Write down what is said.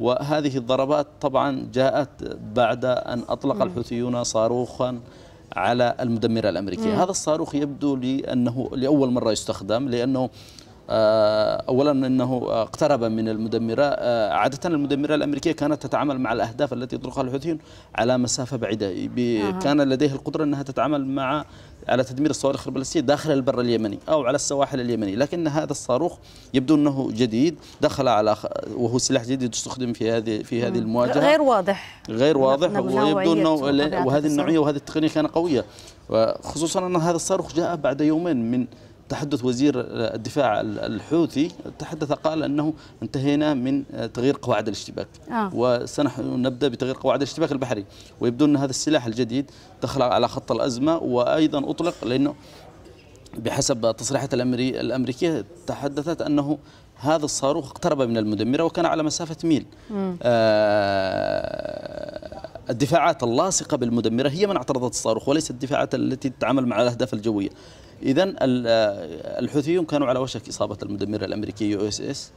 وهذه الضربات طبعا جاءت بعد أن أطلق الحوثيون صاروخا على المدمرة الأمريكية مم. هذا الصاروخ يبدو لأنه لأول مرة يستخدم لأنه آه، اولا انه آه، اقترب من المدمره آه، عاده المدمره الامريكيه كانت تتعامل مع الاهداف التي يطلقها الحوثيون على مسافه بعيده كان لديها القدره انها تتعامل مع على تدمير الصواريخ البلاستيه داخل البر اليمني او على السواحل اليمني، لكن هذا الصاروخ يبدو انه جديد دخل على وهو سلاح جديد استخدم في هذه في هذه المواجهه غير واضح غير واضح ويبدو انه وهذه النوعيه وهذه التقنيه كانت قويه خصوصا ان هذا الصاروخ جاء بعد يومين من تحدث وزير الدفاع الحوثي تحدث قال أنه انتهينا من تغيير قواعد الاشتباك آه. وسنبدأ بتغيير قواعد الاشتباك البحري ويبدو أن هذا السلاح الجديد دخل على خط الأزمة وأيضا أطلق لأنه بحسب تصريحات الأمريكية تحدثت أنه هذا الصاروخ اقترب من المدمرة وكان على مسافة ميل آه الدفاعات اللاصقة بالمدمرة هي من اعترضت الصاروخ وليس الدفاعات التي تتعامل مع الأهداف الجوية إذا الحوثيون كانوا على وشك إصابة المدمرة الأمريكية يو اس اس